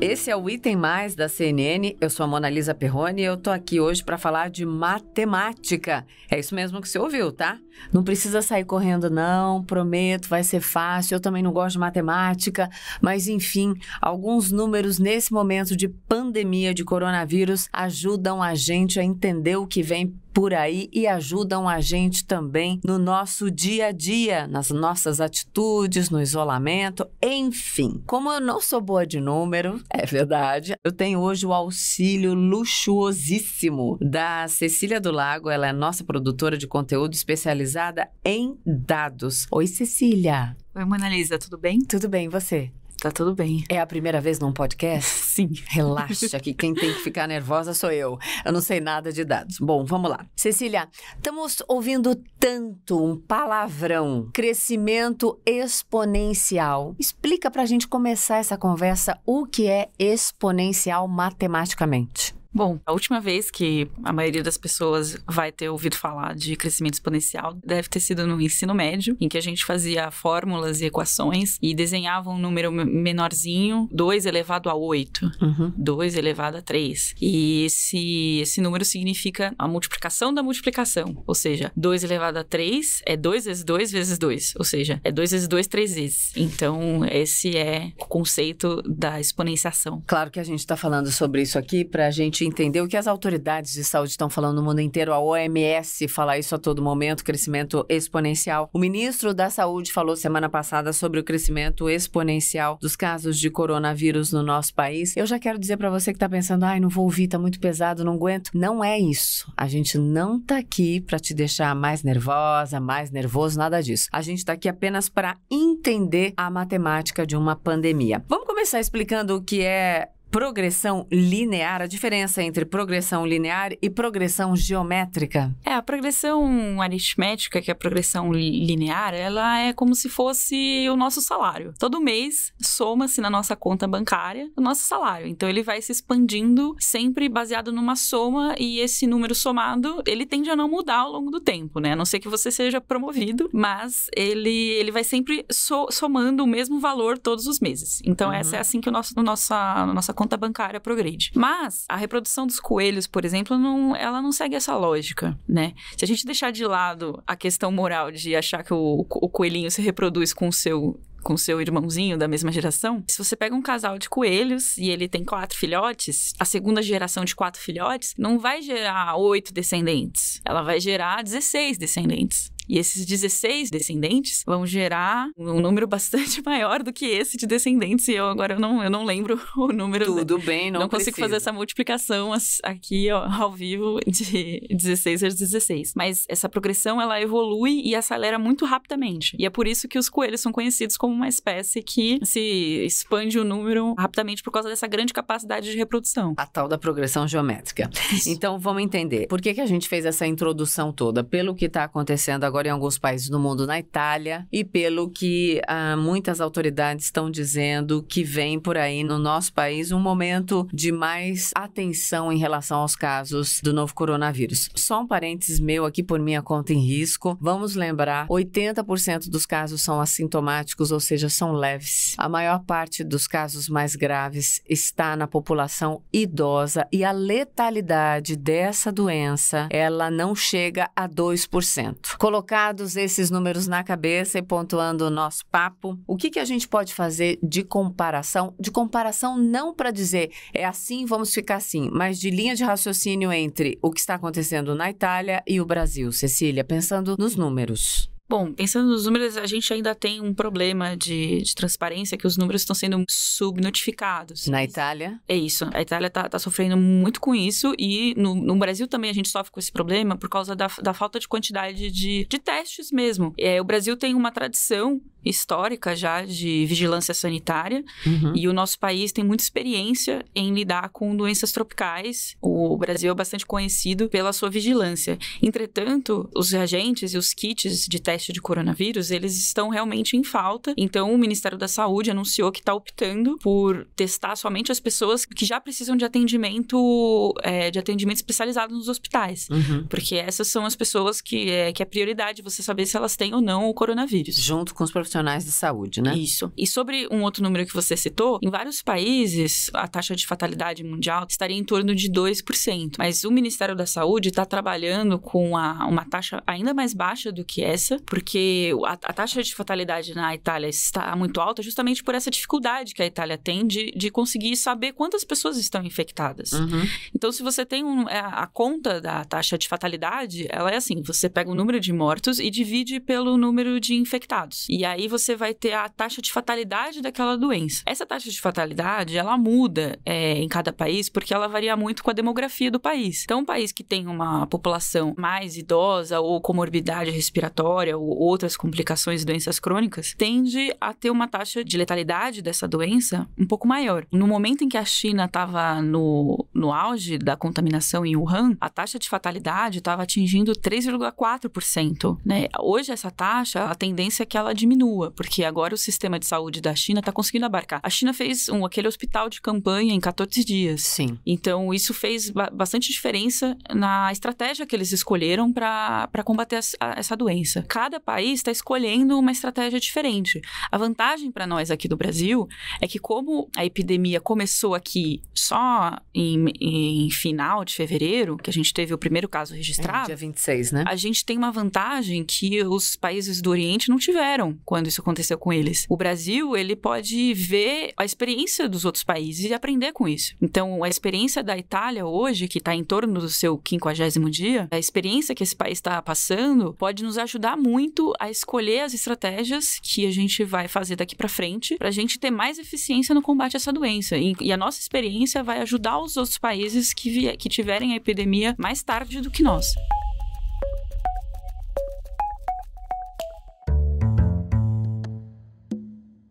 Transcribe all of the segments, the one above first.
Esse é o Item Mais da CNN. Eu sou a Mona Lisa Perrone e eu tô aqui hoje para falar de matemática. É isso mesmo que você ouviu, tá? Não precisa sair correndo, não. Prometo, vai ser fácil. Eu também não gosto de matemática. Mas, enfim, alguns números nesse momento de pandemia de coronavírus ajudam a gente a entender o que vem por aí e ajudam a gente também no nosso dia a dia, nas nossas atitudes, no isolamento, enfim. Como eu não sou boa de número, é verdade, eu tenho hoje o auxílio luxuosíssimo da Cecília do Lago, ela é nossa produtora de conteúdo especializada em dados. Oi, Cecília. Oi, Monalisa, tudo bem? Tudo bem, e você? Tá tudo bem. É a primeira vez num podcast? Sim. Relaxa, que quem tem que ficar nervosa sou eu. Eu não sei nada de dados. Bom, vamos lá. Cecília, estamos ouvindo tanto um palavrão, crescimento exponencial. Explica pra gente começar essa conversa o que é exponencial matematicamente. Bom, a última vez que a maioria das pessoas vai ter ouvido falar de crescimento exponencial deve ter sido no ensino médio, em que a gente fazia fórmulas e equações e desenhava um número menorzinho, 2 elevado a 8, uhum. 2 elevado a 3. E esse, esse número significa a multiplicação da multiplicação, ou seja, 2 elevado a 3 é 2 vezes 2 vezes 2, ou seja, é 2 vezes 2 três vezes. Então, esse é o conceito da exponenciação. Claro que a gente está falando sobre isso aqui para a gente gente entender o que as autoridades de saúde estão falando no mundo inteiro, a OMS fala isso a todo momento, crescimento exponencial. O ministro da Saúde falou semana passada sobre o crescimento exponencial dos casos de coronavírus no nosso país. Eu já quero dizer para você que está pensando, ai, não vou ouvir, tá muito pesado, não aguento. Não é isso. A gente não tá aqui para te deixar mais nervosa, mais nervoso, nada disso. A gente tá aqui apenas para entender a matemática de uma pandemia. Vamos começar explicando o que é progressão linear, a diferença entre progressão linear e progressão geométrica? É, a progressão aritmética, que é a progressão linear, ela é como se fosse o nosso salário. Todo mês soma-se na nossa conta bancária o nosso salário. Então ele vai se expandindo sempre baseado numa soma e esse número somado, ele tende a não mudar ao longo do tempo, né? A não ser que você seja promovido, mas ele, ele vai sempre so, somando o mesmo valor todos os meses. Então uhum. essa é assim que o nosso, nossa, nossa conta bancária progride. Mas a reprodução dos coelhos, por exemplo, não, ela não segue essa lógica, né? Se a gente deixar de lado a questão moral de achar que o, o coelhinho se reproduz com o seu com seu irmãozinho da mesma geração, se você pega um casal de coelhos e ele tem quatro filhotes, a segunda geração de quatro filhotes não vai gerar oito descendentes, ela vai gerar 16 descendentes. E esses 16 descendentes vão gerar um número bastante maior do que esse de descendentes. E eu agora eu não, eu não lembro o número. Tudo bem, não Não consigo fazer essa multiplicação aqui ó, ao vivo de 16 a 16. Mas essa progressão, ela evolui e acelera muito rapidamente. E é por isso que os coelhos são conhecidos como uma espécie que se expande o número rapidamente por causa dessa grande capacidade de reprodução. A tal da progressão geométrica. Isso. Então, vamos entender. Por que, que a gente fez essa introdução toda? Pelo que está acontecendo agora agora em alguns países do mundo, na Itália, e pelo que ah, muitas autoridades estão dizendo que vem por aí no nosso país um momento de mais atenção em relação aos casos do novo coronavírus. Só um parênteses meu aqui por minha conta em risco. Vamos lembrar, 80% dos casos são assintomáticos, ou seja, são leves. A maior parte dos casos mais graves está na população idosa e a letalidade dessa doença, ela não chega a 2%. Colocar colocados esses números na cabeça e pontuando o nosso papo, o que, que a gente pode fazer de comparação? De comparação não para dizer é assim, vamos ficar assim, mas de linha de raciocínio entre o que está acontecendo na Itália e o Brasil. Cecília, pensando nos números. Bom, pensando nos números, a gente ainda tem um problema de, de transparência, que os números estão sendo subnotificados. Na Itália? É isso. A Itália está tá sofrendo muito com isso e no, no, Brasil também a gente sofre com esse problema por causa da, da falta de quantidade de, de testes mesmo. É, o Brasil tem uma tradição histórica já de vigilância sanitária uhum. e o nosso país tem muita experiência em lidar com doenças tropicais. O Brasil é bastante conhecido pela sua vigilância. Entretanto, os reagentes e os kits de teste de coronavírus, eles estão realmente em falta. Então, o Ministério da Saúde anunciou que está optando por testar somente as pessoas que já precisam de atendimento é, de atendimento especializado nos hospitais, uhum. porque essas são as pessoas que é, que é prioridade você saber se elas têm ou não o coronavírus. Junto com os profissionais de saúde, né? Isso. E sobre um outro número que você citou, em vários países a taxa de fatalidade mundial estaria em torno de 2%, mas o Ministério da Saúde está trabalhando com a, uma taxa ainda mais baixa do que essa, porque a, a, taxa de fatalidade na Itália está muito alta justamente por essa dificuldade que a Itália tem de, de conseguir saber quantas pessoas estão infectadas. Uhum. Então, se você tem um, a, é, a conta da taxa de fatalidade, ela é assim: você pega o número de mortos e divide pelo número de infectados. E aí aí você vai ter a taxa de fatalidade daquela doença. Essa taxa de fatalidade, ela muda é, em cada país porque ela varia muito com a demografia do país. Então, um país que tem uma população mais idosa ou comorbidade respiratória ou outras complicações e doenças crônicas, tende a ter uma taxa de letalidade dessa doença um pouco maior. No momento em que a China estava no, no auge da contaminação em Wuhan, a taxa de fatalidade estava atingindo 3,4%. Né? Hoje, essa taxa, a tendência é que ela diminua continua, porque agora o sistema de saúde da China está conseguindo abarcar. A China fez um, aquele hospital de campanha em 14 dias. Sim. Então, isso fez ba bastante diferença na estratégia que eles escolheram para combater a, a, essa doença. Cada país está escolhendo uma estratégia diferente. A vantagem para nós aqui do Brasil é que, como a epidemia começou aqui só em, em final de fevereiro, que a gente teve o primeiro caso é, registrado. É, dia 26, né? A gente tem uma vantagem que os países do Oriente não tiveram a quando isso aconteceu com eles. O Brasil, ele pode ver a experiência dos outros países e aprender com isso. Então, a experiência da Itália hoje, que está em torno do seu quinquagésimo dia, a experiência que esse país está passando pode nos ajudar muito a escolher as estratégias que a gente vai fazer daqui para frente para a gente ter mais eficiência no combate a essa doença. E, a nossa experiência vai ajudar os outros países que, que tiverem a epidemia mais tarde do que nós.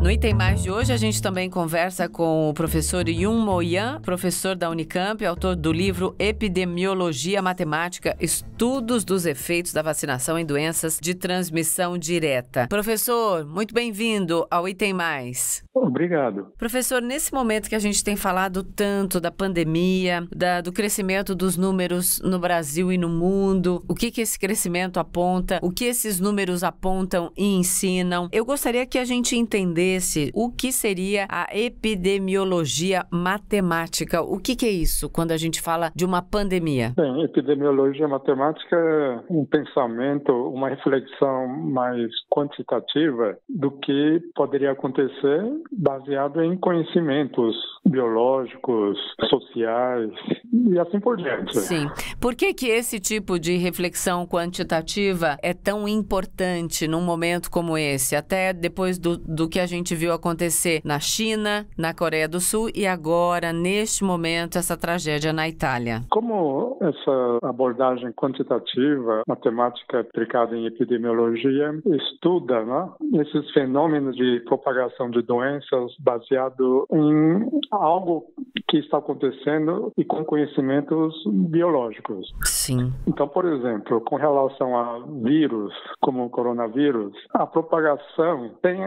No Item Mais de hoje, a gente também conversa com o professor Yun Moyan, professor da Unicamp, autor do livro Epidemiologia Matemática: Estudos dos Efeitos da Vacinação em Doenças de Transmissão Direta. Professor, muito bem-vindo ao Item Mais. Obrigado. Professor, nesse momento que a gente tem falado tanto da pandemia, da, do crescimento dos números no Brasil e no mundo, o que, que esse crescimento aponta, o que esses números apontam e ensinam, eu gostaria que a gente entendesse esse, o que seria a epidemiologia matemática? O que, que é isso quando a gente fala de uma pandemia? Bem, epidemiologia matemática é um pensamento, uma reflexão mais quantitativa do que poderia acontecer baseado em conhecimentos biológicos, sociais e assim por diante. Sim. Por que, que esse tipo de reflexão quantitativa é tão importante num momento como esse? Até depois do, do que a gente gente viu acontecer na China, na Coreia do Sul e agora, neste momento, essa tragédia na Itália. Como essa abordagem quantitativa, matemática aplicada em epidemiologia, estuda né, esses fenômenos de propagação de doenças baseado em algo que está acontecendo e com conhecimentos biológicos. Sim. Então, por exemplo, com relação a vírus, como o coronavírus, a propagação tem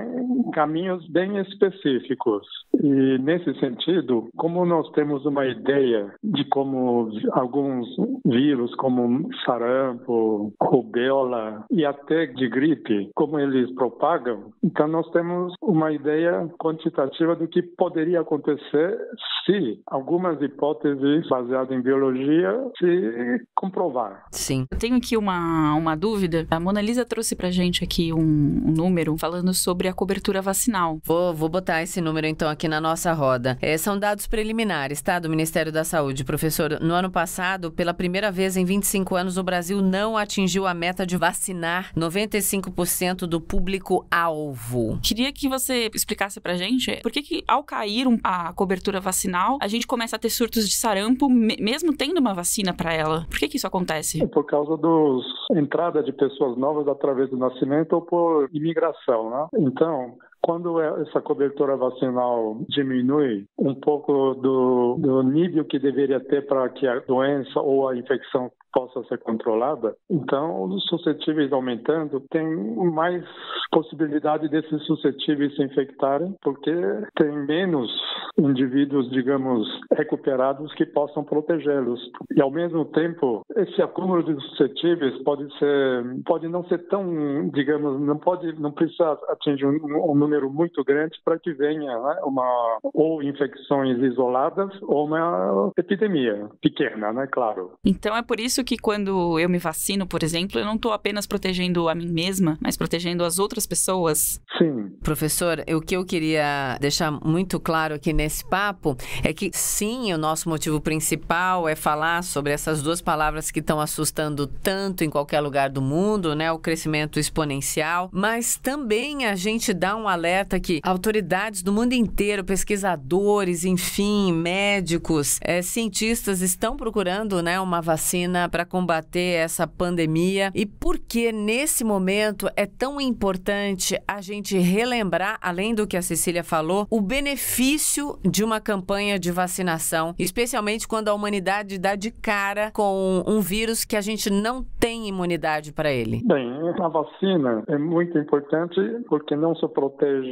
caminho caminhos bem específicos. E nesse sentido, como nós temos uma ideia de como alguns vírus, como sarampo, rubéola e até de gripe, como eles propagam, então nós temos uma ideia quantitativa do que poderia acontecer se algumas hipóteses baseadas em biologia se comprovar. Sim. Eu tenho aqui uma, uma dúvida. A Mona Lisa trouxe para gente aqui um, um número falando sobre a cobertura vacinal Vou, vou botar esse número então aqui na nossa roda. É, são dados preliminares, tá? Do Ministério da Saúde. Professor, no ano passado, pela primeira vez em 25 anos, o Brasil não atingiu a meta de vacinar 95% do público-alvo. Queria que você explicasse pra gente por que, que ao cair a cobertura vacinal, a gente começa a ter surtos de sarampo, mesmo tendo uma vacina para ela. Por que, que isso acontece? É por causa dos entrada de pessoas novas através do nascimento ou por imigração, né? Então, quando é, essa cobertura vacinal diminui, um pouco do, do nível que deveria ter para que a doença ou a infecção possa ser controlada, então os suscetíveis aumentando tem mais possibilidade desses suscetíveis se infectarem, porque tem menos indivíduos, digamos, recuperados que possam protegê-los. E ao mesmo tempo, esse acúmulo de suscetíveis pode ser, pode não ser tão, digamos, não pode, não precisa atingir um, um número muito grande para que venha né, uma ou infecções isoladas ou uma epidemia pequena, né? Claro. Então é por isso que quando eu me vacino, por exemplo, eu não estou apenas protegendo a mim mesma, mas protegendo as outras pessoas. Sim. Professor, o que eu queria deixar muito claro aqui nesse papo é que sim, o nosso motivo principal é falar sobre essas duas palavras que estão assustando tanto em qualquer lugar do mundo, né? O crescimento exponencial, mas também a gente dá um alerta que autoridades do mundo inteiro, pesquisadores, enfim, médicos, é, cientistas estão procurando, né, uma vacina para combater essa pandemia e por que nesse momento é tão importante a gente relembrar, além do que a Cecília falou, o benefício de uma campanha de vacinação, especialmente quando a humanidade dá de cara com um vírus que a gente não tem imunidade para ele? Bem, a vacina é muito importante porque não só protege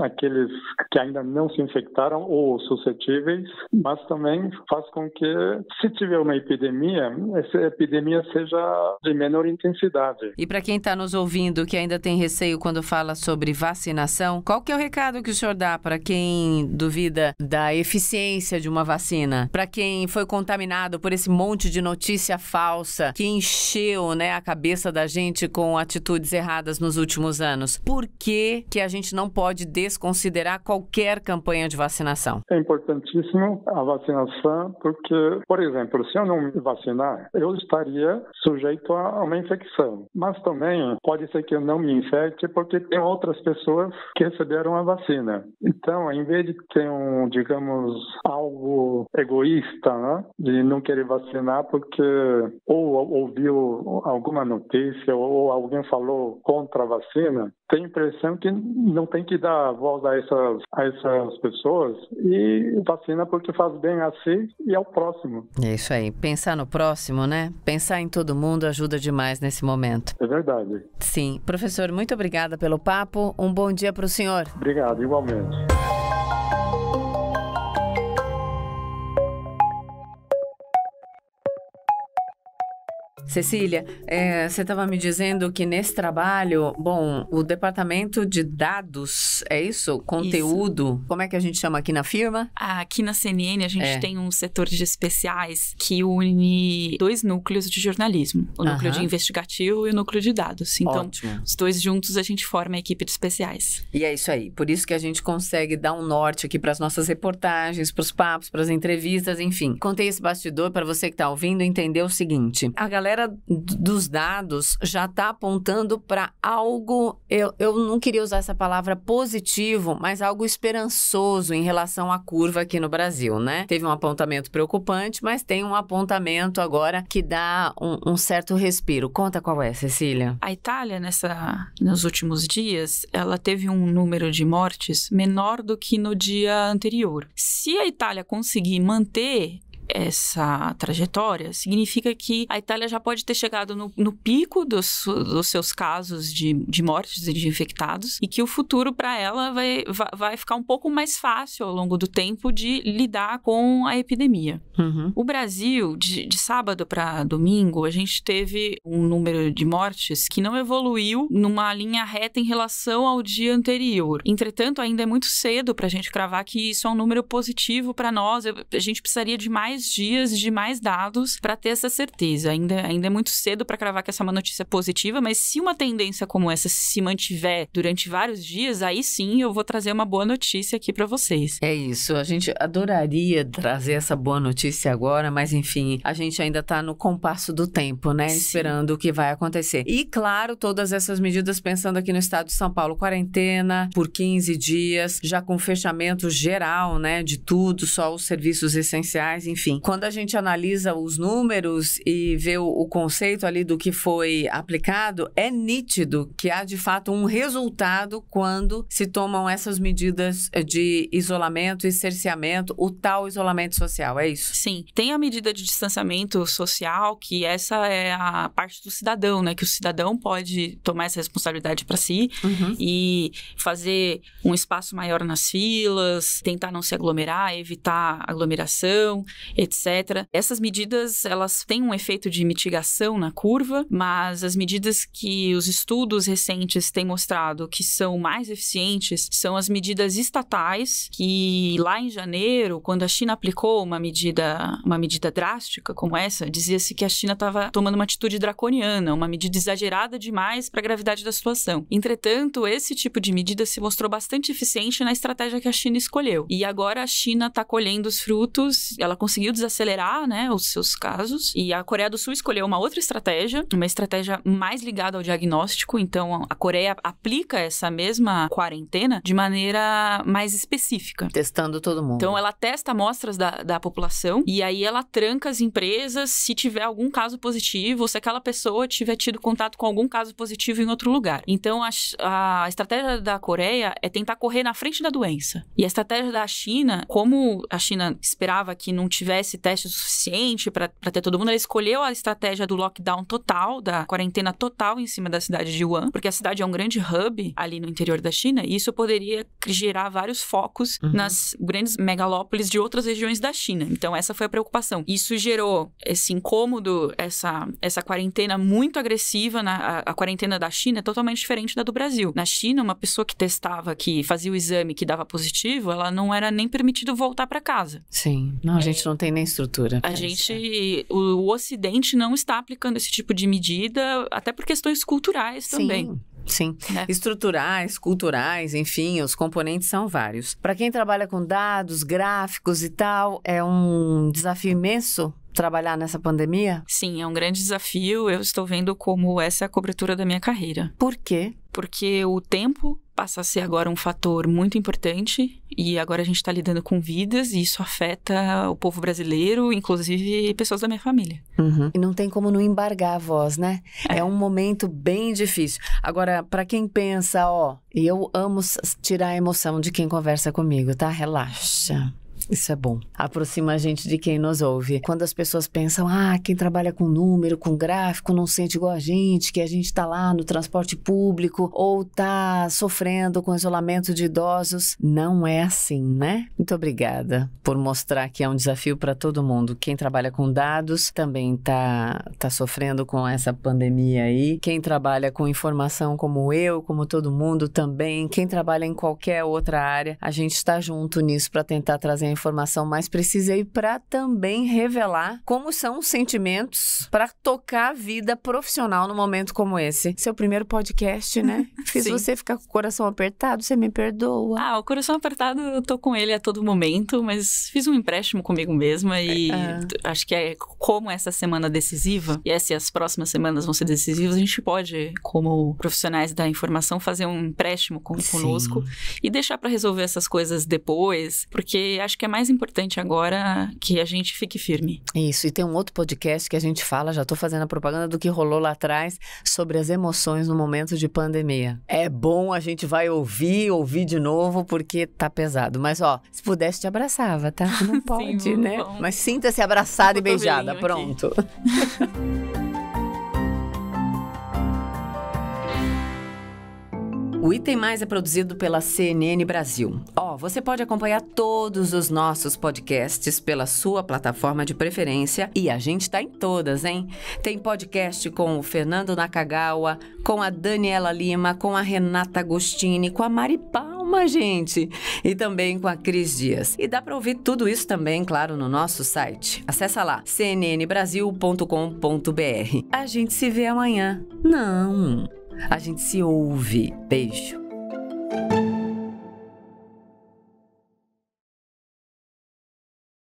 aqueles que ainda não se infectaram ou suscetíveis, mas também faz com que, se tiver uma epidemia, é essa epidemia seja de menor intensidade. E para quem está nos ouvindo que ainda tem receio quando fala sobre vacinação, qual que é o recado que o senhor dá para quem duvida da eficiência de uma vacina? Para quem foi contaminado por esse monte de notícia falsa que encheu né, a cabeça da gente com atitudes erradas nos últimos anos? Por que, que a gente não pode desconsiderar qualquer campanha de vacinação? É importantíssimo a vacinação, porque, por exemplo, se eu não me vacinar, eu estaria sujeito a uma infecção. Mas também pode ser que eu não me infecte porque tem outras pessoas que receberam a vacina. Então, em vez de ter um, digamos, algo egoísta, né, de não querer vacinar porque ou ouviu alguma notícia ou alguém falou contra a vacina, tenho a impressão que não tem que dar voz a essas, a essas pessoas e vacina porque faz bem a si e ao próximo. É isso aí. Pensar no próximo, né? Pensar em todo mundo ajuda demais nesse momento. É verdade. Sim. Professor, muito obrigada pelo papo. Um bom dia para o senhor. Obrigado, igualmente. Cecília, é, você estava me dizendo que nesse trabalho, bom, o departamento de dados, é isso? Conteúdo, isso. como é que a gente chama aqui na firma? Ah, aqui na CNN a gente é. tem um setor de especiais que une dois núcleos de jornalismo, o núcleo de investigativo e o núcleo de dados. Então, Ótimo. os dois juntos a gente forma a equipe de especiais. E é isso aí, por isso que a gente consegue dar um norte aqui para as nossas reportagens, para os papos, para as entrevistas, enfim. Contei esse bastidor para você que está ouvindo entender o seguinte: a galera dos dados já está apontando para algo, eu, eu não queria usar essa palavra positivo, mas algo esperançoso em relação à curva aqui no Brasil, né? Teve um apontamento preocupante, mas tem um apontamento agora que dá um, um certo respiro. Conta qual é, Cecília. A Itália, nessa, nos últimos dias, ela teve um número de mortes menor do que no dia anterior. Se a Itália conseguir manter essa trajetória, significa que a Itália já pode ter chegado no, no pico dos, dos, seus casos de, de mortes e de infectados e que o futuro para ela vai, vai ficar um pouco mais fácil ao longo do tempo de lidar com a epidemia. Uhum. O Brasil, de, de sábado para domingo, a gente teve um número de mortes que não evoluiu numa linha reta em relação ao dia anterior. Entretanto, ainda é muito cedo para a gente cravar que isso é um número positivo para nós. A gente precisaria de mais mais dias de mais dados para ter essa certeza. Ainda, ainda é muito cedo para cravar que essa é uma notícia positiva, mas se uma tendência como essa se mantiver durante vários dias, aí sim eu vou trazer uma boa notícia aqui para vocês. É isso. A gente adoraria trazer essa boa notícia agora, mas enfim, a gente ainda está no compasso do tempo, né? Sim. Esperando o que vai acontecer. E claro, todas essas medidas pensando aqui no estado de São Paulo, quarentena por 15 dias, já com fechamento geral, né, de tudo, só os serviços essenciais, enfim. Assim, quando a gente analisa os números e vê o, o conceito ali do que foi aplicado, é nítido que há de fato um resultado quando se tomam essas medidas eh, de isolamento e cerceamento, o tal isolamento social, é isso? Sim. Tem a medida de distanciamento social, que essa é a parte do cidadão, né? Que o cidadão pode tomar essa responsabilidade para si uhum. e fazer um espaço maior nas filas, tentar não se aglomerar, evitar aglomeração, etc. Essas medidas, elas têm um efeito de mitigação na curva, mas as medidas que os estudos recentes têm mostrado que são mais eficientes são as medidas estatais, que lá em janeiro, quando a China aplicou uma medida, uma medida drástica como essa, dizia-se que a China estava tomando uma atitude draconiana, uma medida exagerada demais para a gravidade da situação. Entretanto, esse tipo de medida se mostrou bastante eficiente na estratégia que a China escolheu. E agora a China está colhendo os frutos, ela conseguiu conseguiu desacelerar, né, os seus casos. E a Coreia do Sul escolheu uma outra estratégia, uma estratégia mais ligada ao diagnóstico. Então, a Coreia aplica essa mesma quarentena de maneira mais específica. Testando todo mundo. Então, ela testa amostras da, da população e aí ela tranca as empresas se tiver algum caso positivo, se aquela pessoa tiver tido contato com algum caso positivo em outro lugar. Então, a, a estratégia da Coreia é tentar correr na frente da doença. E a estratégia da China, como a China esperava que não tivesse fizesse teste o suficiente para ter todo mundo. Ela escolheu a estratégia do lockdown total, da quarentena total em cima da cidade de Wuhan, porque a cidade é um grande hub ali no interior da China, e isso poderia gerar vários focos uhum. nas grandes megalópolis de outras regiões da China. Então, essa foi a preocupação. Isso gerou esse incômodo, essa, essa quarentena muito agressiva. Na, a, a quarentena da China é totalmente diferente da do Brasil. Na China, uma pessoa que testava, que fazia o exame, que dava positivo, ela não era nem permitido voltar para casa. Sim. Não, a gente é. não tem nem estrutura. A gente, o, Ocidente não está aplicando esse tipo de medida, até por questões culturais também. Sim. Sim. É. Né? Estruturais, culturais, enfim, os componentes são vários. Para quem trabalha com dados, gráficos e tal, é um desafio imenso trabalhar nessa pandemia? Sim, é um grande desafio. Eu estou vendo como essa é a cobertura da minha carreira. Por quê? porque o tempo passa a ser agora um fator muito importante e agora a gente está lidando com vidas e isso afeta o povo brasileiro, inclusive pessoas da minha família. Uhum. E não tem como não embargar a voz, né? É, é um momento bem difícil. Agora, para quem pensa, ó, e eu amo tirar a emoção de quem conversa comigo, tá? Relaxa. Isso é bom. Aproxima a gente de quem nos ouve. Quando as pessoas pensam, ah, quem trabalha com número, com gráfico, não sente igual a gente, que a gente está lá no transporte público ou está sofrendo com isolamento de idosos. Não é assim, né? Muito obrigada por mostrar que é um desafio para todo mundo. Quem trabalha com dados também está tá sofrendo com essa pandemia aí. Quem trabalha com informação, como eu, como todo mundo também. Quem trabalha em qualquer outra área, a gente está junto nisso para tentar trazer informação mais precisa aí para também revelar como são os sentimentos para tocar a vida profissional num momento como esse. Seu primeiro podcast, né? Fiz Sim. você ficar com o coração apertado, você me perdoa. Ah, o coração apertado eu tô com ele a todo momento, mas fiz um empréstimo comigo mesma e é, acho que é como essa semana decisiva e se as próximas semanas vão ser decisivas, a gente pode, como profissionais da informação, fazer um empréstimo com, conosco e deixar para resolver essas coisas depois, porque acho que que é mais importante agora que a gente fique firme. Isso, e tem um outro podcast que a gente fala, já estou fazendo a propaganda do que rolou lá atrás, sobre as emoções no momento de pandemia. É bom, a gente vai ouvir, ouvir de novo, porque tá pesado. Mas, ó, se pudesse, te abraçava, tá? Não pode, Sim, né? Bom. Mas sinta-se abraçada e beijada. Pronto. O Item Mais é produzido pela CNN Brasil. Ó, oh, você pode acompanhar todos os nossos podcasts pela sua plataforma de preferência e a gente tá em todas, hein? Tem podcast com o Fernando Nakagawa, com a Daniela Lima, com a Renata Agostini, com a Mari Palma, gente, e também com a Cris Dias. E dá para ouvir tudo isso também, claro, no nosso site. Acessa lá cnnbrasil.com.br. A gente se vê amanhã. Não a gente se ouve. Beijo.